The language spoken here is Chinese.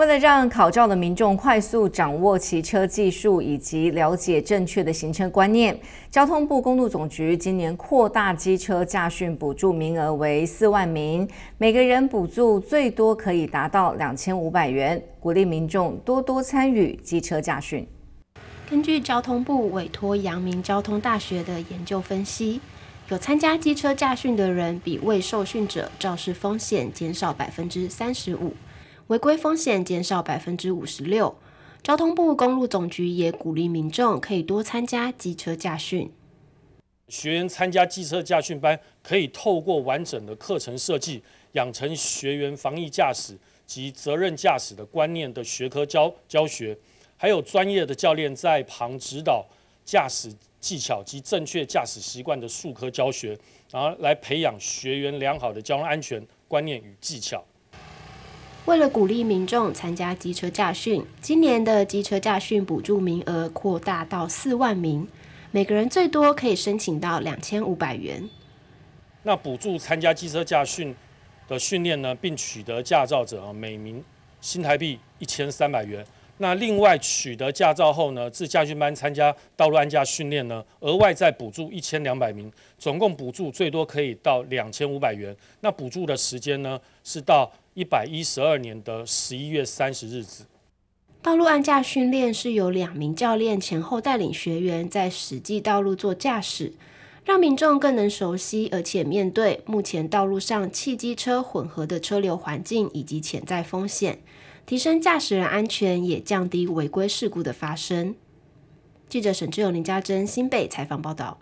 为了让考照的民众快速掌握骑车技术以及了解正确的行车观念，交通部公路总局今年扩大机车驾训补助名额为四万名，每个人补助最多可以达到两千五百元，鼓励民众多多参与机车驾训。根据交通部委托阳明交通大学的研究分析，有参加机车驾训的人比未受训者肇事风险减少百分之三十五。违规风险减少百分之五十六。交通部公路总局也鼓励民众可以多参加机车驾训。学员参加机车驾训班，可以透过完整的课程设计，养成学员防疫驾驶及责任驾驶的观念的学科教教学，还有专业的教练在旁指导驾驶技巧及正确驾驶习惯的数科教学，然后来培养学员良好的交通安全观念与技巧。为了鼓励民众参加机车驾训，今年的机车驾训补助名额扩大到四万名，每个人最多可以申请到两千五百元。那补助参加机车驾训的训练呢，并取得驾照者每名新台币一千三百元。那另外取得驾照后呢，自驾训班参加道路安驾训练呢，额外再补助一千两百名，总共补助最多可以到两千五百元。那补助的时间呢，是到一百一十二年的十一月三十日止。道路安驾训练是由两名教练前后带领学员在实际道路做驾驶。让民众更能熟悉，而且面对目前道路上汽机车混合的车流环境以及潜在风险，提升驾驶人安全，也降低违规事故的发生。记者沈志勇、林家珍、新北采访报道。